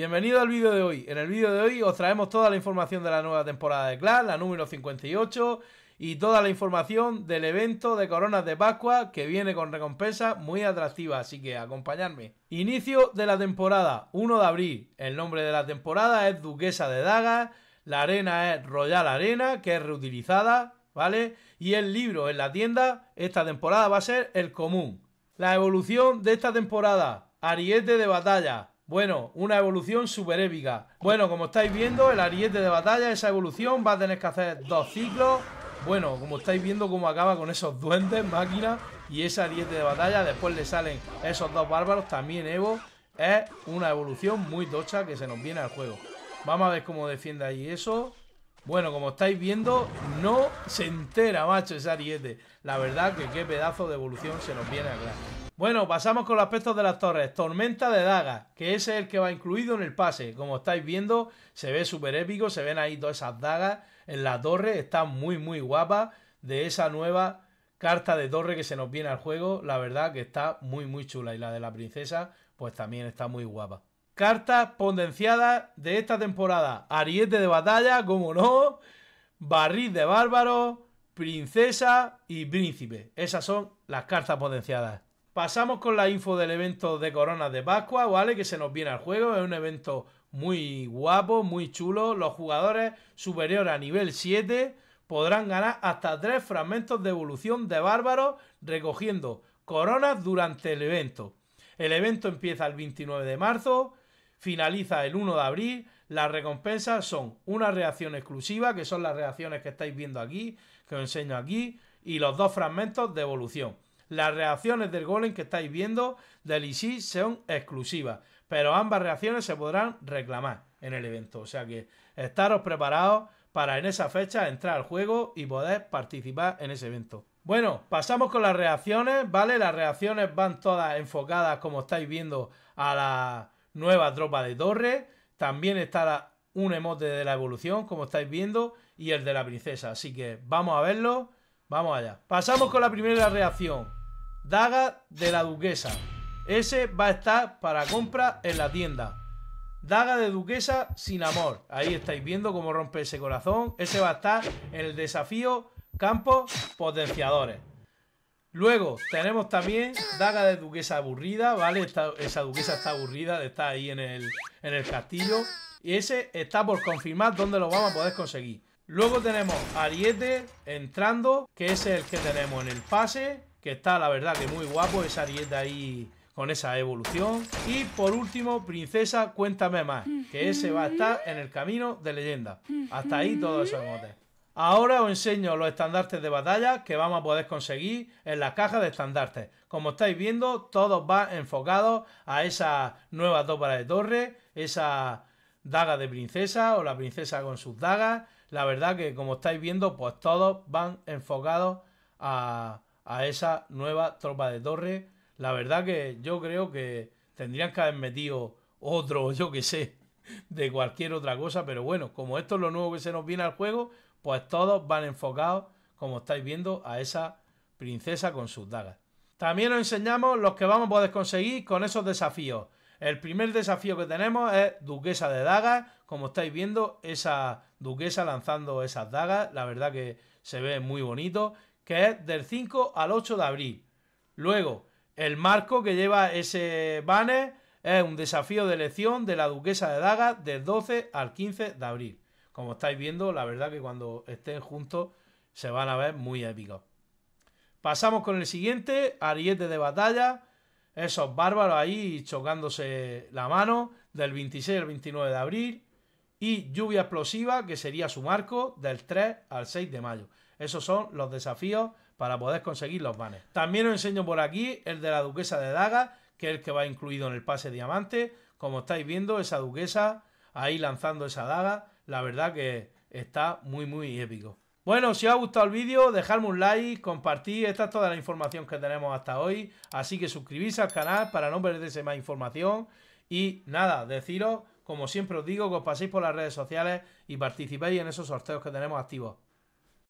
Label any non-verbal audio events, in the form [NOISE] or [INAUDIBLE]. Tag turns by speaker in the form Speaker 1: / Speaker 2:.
Speaker 1: Bienvenido al vídeo de hoy. En el vídeo de hoy os traemos toda la información de la nueva temporada de Clash, la número 58, y toda la información del evento de coronas de Pascua que viene con recompensas muy atractivas, así que acompañadme. Inicio de la temporada, 1 de abril. El nombre de la temporada es Duquesa de Dagas, la arena es Royal Arena, que es reutilizada, ¿vale? Y el libro en la tienda esta temporada va a ser el común. La evolución de esta temporada, ariete de batalla, bueno, una evolución super épica. Bueno, como estáis viendo, el ariete de batalla, esa evolución, va a tener que hacer dos ciclos. Bueno, como estáis viendo cómo acaba con esos duendes, máquinas y ese ariete de batalla. Después le salen esos dos bárbaros, también Evo. Es una evolución muy tocha que se nos viene al juego. Vamos a ver cómo defiende ahí eso. Bueno, como estáis viendo, no se entera, macho, ese ariete. La verdad que qué pedazo de evolución se nos viene a acá. Bueno, pasamos con los aspectos de las torres. Tormenta de dagas, que ese es el que va incluido en el pase. Como estáis viendo, se ve súper épico, se ven ahí todas esas dagas en la torre. Está muy, muy guapa de esa nueva carta de torre que se nos viene al juego. La verdad que está muy, muy chula. Y la de la princesa, pues también está muy guapa. Cartas potenciadas de esta temporada. Ariete de batalla, como no. Barril de bárbaro, princesa y príncipe. Esas son las cartas potenciadas. Pasamos con la info del evento de Coronas de Pascua, ¿vale? Que se nos viene al juego. Es un evento muy guapo, muy chulo. Los jugadores superiores a nivel 7 podrán ganar hasta 3 fragmentos de evolución de bárbaros recogiendo coronas durante el evento. El evento empieza el 29 de marzo, finaliza el 1 de abril. Las recompensas son una reacción exclusiva, que son las reacciones que estáis viendo aquí, que os enseño aquí, y los dos fragmentos de evolución. Las reacciones del golem que estáis viendo del Isis son exclusivas, pero ambas reacciones se podrán reclamar en el evento. O sea que estaros preparados para en esa fecha entrar al juego y poder participar en ese evento. Bueno, pasamos con las reacciones, ¿vale? Las reacciones van todas enfocadas, como estáis viendo, a la nueva tropa de torre. También está un emote de la evolución, como estáis viendo, y el de la princesa. Así que vamos a verlo. Vamos allá. Pasamos con la primera reacción. Daga de la duquesa. Ese va a estar para compra en la tienda. Daga de duquesa sin amor. Ahí estáis viendo cómo rompe ese corazón. Ese va a estar en el desafío campos potenciadores. Luego tenemos también daga de duquesa aburrida, ¿vale? esa duquesa está aburrida de estar ahí en el, en el castillo. Y ese está por confirmar dónde lo vamos a poder conseguir. Luego tenemos ariete entrando, que ese es el que tenemos en el pase que está la verdad que muy guapo esa dieta ahí con esa evolución. Y por último, Princesa Cuéntame Más, que ese va a estar en el camino de leyenda. Hasta ahí todos esos motes. Ahora os enseño los estandartes de batalla que vamos a poder conseguir en la caja de estandartes. Como estáis viendo, todos van enfocados a esa nueva topa de torre, esa daga de princesa o la princesa con sus dagas. La verdad que como estáis viendo, pues todos van enfocados a a esa nueva tropa de torre. La verdad que yo creo que tendrían que haber metido otro, [LAUGHS] yo que sé, de cualquier otra cosa, pero bueno, como esto es lo nuevo que se nos viene al juego, pues todos van enfocados, como estáis viendo, a esa princesa con sus dagas. También os enseñamos los que vamos a poder conseguir con esos desafíos. El primer desafío que tenemos es Duquesa de Dagas. Como estáis viendo, esa duquesa lanzando esas dagas. La verdad que se ve muy bonito que es del 5 al 8 de abril. Luego, el marco que lleva ese banner es un desafío de elección de la duquesa de Daga del 12 al 15 de abril. Como estáis viendo, la verdad que cuando estén juntos se van a ver muy épicos. Pasamos con el siguiente, ariete de batalla. Esos bárbaros ahí chocándose la mano del 26 al 29 de abril. Y lluvia explosiva, que sería su marco, del 3 al 6 de mayo. Esos son los desafíos para poder conseguir los vanes. También os enseño por aquí el de la duquesa de Daga, que es el que va incluido en el pase diamante. Como estáis viendo, esa duquesa ahí lanzando esa daga, la verdad que está muy, muy épico. Bueno, si os ha gustado el vídeo, dejadme un like, compartir, esta es toda la información que tenemos hasta hoy, así que suscribís al canal para no perderse más información y nada, deciros, como siempre os digo, que os paséis por las redes sociales y participéis en esos sorteos que tenemos activos.